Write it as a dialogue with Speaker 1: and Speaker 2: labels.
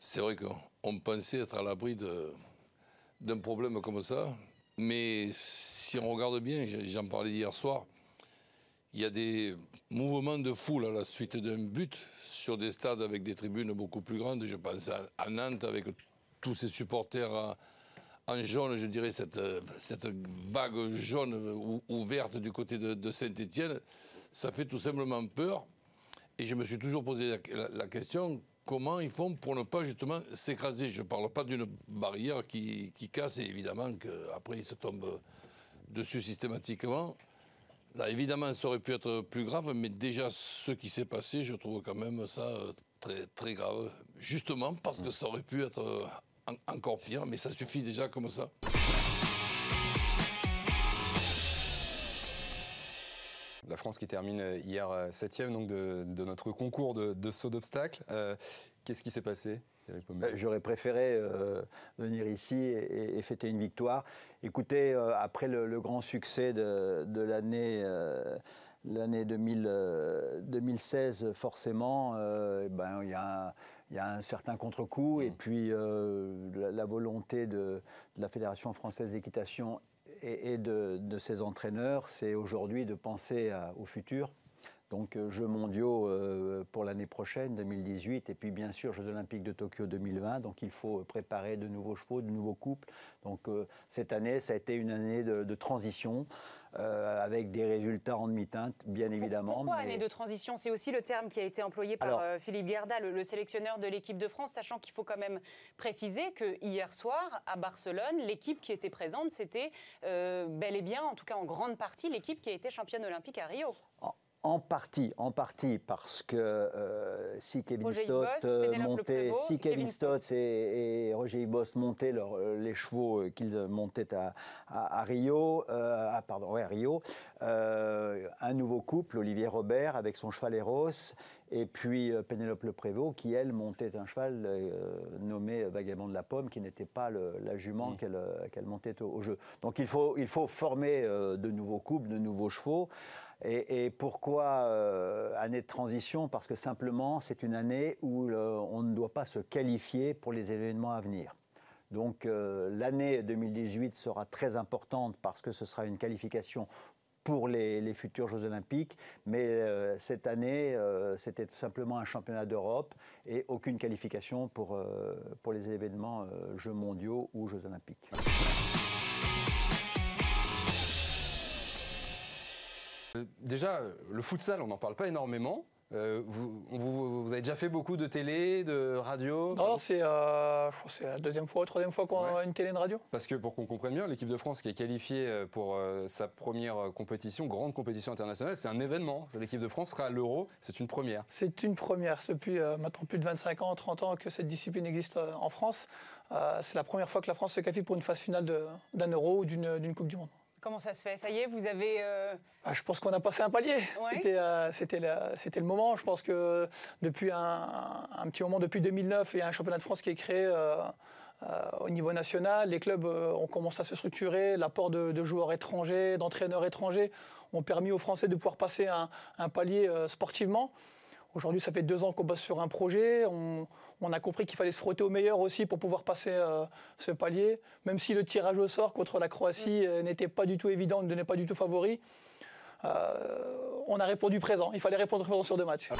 Speaker 1: C'est vrai qu'on pensait être à l'abri d'un problème comme ça, mais si on regarde bien, j'en parlais hier soir, il y a des mouvements de foule à la suite d'un but sur des stades avec des tribunes beaucoup plus grandes. Je pense à, Nantes avec tous ses supporters en jaune, je dirais cette, vague jaune ou, verte du côté de, de Saint-Étienne ça fait tout simplement peur. Et je me suis toujours posé la, question comment ils font pour ne pas justement s'écraser Je ne parle pas d'une barrière qui, casse et évidemment qu'après ils se tombent dessus systématiquement. Là, évidemment, ça aurait pu être plus grave, mais déjà ce qui s'est passé, je trouve quand même ça euh, très, très grave. Justement parce que ça aurait pu être euh, encore pire, mais ça suffit déjà comme ça.
Speaker 2: la France qui termine euh, hier euh, septième donc de, notre concours de, saut d'obstacles. Euh, qu'est-ce qui s'est passé
Speaker 3: J'aurais préféré venir ici et, fêter une victoire. Écoutez, après le, grand succès de, l'année 2016, forcément, eh ben, il y, a un certain contre-coup. Et mm. puis, la, volonté de, de, la Fédération française d'équitation et, de, ses entraîneurs, c'est aujourd'hui de penser au futur donc euh, Jeux mondiaux euh, pour l'année prochaine, 2018, et puis bien sûr Jeux olympiques de Tokyo 2020. Donc il faut euh, préparer de nouveaux chevaux, de nouveaux couples. Donc cette année, ça a été une année de, transition. avec des résultats en demi-teinte, bien évidemment. Pourquoi année de
Speaker 2: transition C'est aussi le terme qui a été employé par
Speaker 3: Philippe Gerda,
Speaker 2: le, sélectionneur de l'équipe de France, sachant qu'il faut quand même préciser que hier soir, à Barcelone, l'équipe qui était présente, c'était bel et bien, en tout cas en grande partie, l'équipe qui a été championne olympique à Rio.
Speaker 3: En partie, en partie, parce que euh, si Kevin Stott, euh, si Kevin, Stott, et, et, Roger Ibos montaient euh, les chevaux qu'ils montaient à, Rio, à, pardon, à Rio, un nouveau couple, Olivier Robert avec son cheval Eros, et puis Pénélope Le Prévost qui elle montait un cheval nommé Vagabond de la Pomme, qui n'était pas la jument qu'elle montait au, au, jeu. Donc il faut, il faut former de nouveaux couples, de nouveaux chevaux. Et, pourquoi euh, année de transition Parce que simplement, c'est une année où euh, on ne doit pas se qualifier pour les événements à venir. Donc euh, l'année 2018 sera très importante parce que ce sera une qualification pour les, futurs Jeux Olympiques, mais cette année, c'était simplement un championnat d'Europe et aucune qualification pour, pour les événements Jeux mondiaux ou Jeux Olympiques.
Speaker 2: Euh, déjà, euh, le futsal, on n'en parle pas énormément. Euh, vous, avez déjà fait beaucoup de télé, de radio Non, c'est la deuxième fois, la troisième fois qu'on a une télé, une radio. Parce que pour qu'on comprenne mieux, l'équipe de France qui est qualifiée pour sa première compétition, grande compétition internationale, c'est un événement. L'équipe de France sera à l'Euro, c'est une première.
Speaker 4: C'est une première. C'est depuis maintenant plus de 25 ans, 30 ans que cette discipline existe en France. c'est la première fois que la France se qualifie pour une phase finale d'un Euro ou d'une Coupe du Monde.
Speaker 2: Comment ça se fait Ça y est, vous avez. Euh, ah, je pense
Speaker 4: qu'on a passé un palier. Euh, c'était, le moment. Je pense que depuis un, petit moment, depuis 2009, il y a un championnat de France qui est créé. Euh, au niveau national, les clubs ont commencé à se structurer, l'apport de, joueurs étrangers, d'entraîneurs étrangers ont permis aux Français de pouvoir passer un palier sportivement. Aujourd'hui, ça fait deux ans qu'on bosse sur un projet. On, a compris qu'il fallait se frotter au meilleur aussi pour pouvoir passer euh, ce palier. Même si le tirage au sort contre la Croatie euh, n'était pas du tout évident, ne donnait pas du tout favori, euh, on a répondu présent. Il fallait répondre présent sur deux matchs.